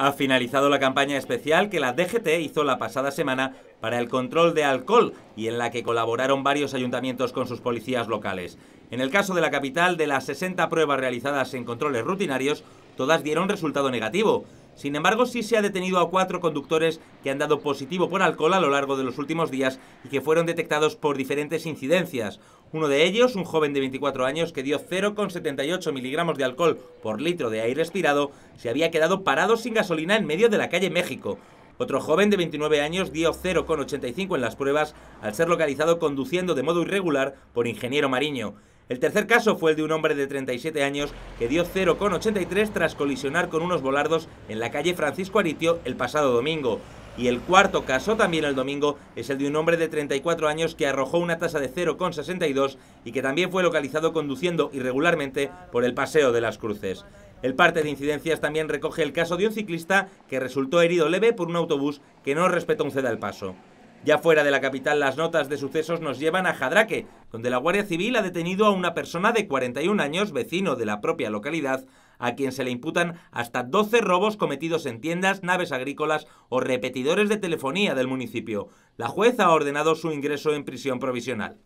ha finalizado la campaña especial que la DGT hizo la pasada semana para el control de alcohol y en la que colaboraron varios ayuntamientos con sus policías locales. En el caso de la capital, de las 60 pruebas realizadas en controles rutinarios, todas dieron resultado negativo. Sin embargo, sí se ha detenido a cuatro conductores que han dado positivo por alcohol a lo largo de los últimos días y que fueron detectados por diferentes incidencias. Uno de ellos, un joven de 24 años que dio 0,78 miligramos de alcohol por litro de aire respirado, se había quedado parado sin gasolina en medio de la calle México. Otro joven de 29 años dio 0,85 en las pruebas al ser localizado conduciendo de modo irregular por ingeniero Mariño. El tercer caso fue el de un hombre de 37 años que dio 0,83 tras colisionar con unos volardos en la calle Francisco Aritio el pasado domingo. Y el cuarto caso, también el domingo, es el de un hombre de 34 años que arrojó una tasa de 0,62 y que también fue localizado conduciendo irregularmente por el Paseo de las Cruces. El parte de incidencias también recoge el caso de un ciclista que resultó herido leve por un autobús que no respetó un ceda al paso. Ya fuera de la capital, las notas de sucesos nos llevan a Jadraque, donde la Guardia Civil ha detenido a una persona de 41 años, vecino de la propia localidad, a quien se le imputan hasta 12 robos cometidos en tiendas, naves agrícolas o repetidores de telefonía del municipio. La jueza ha ordenado su ingreso en prisión provisional.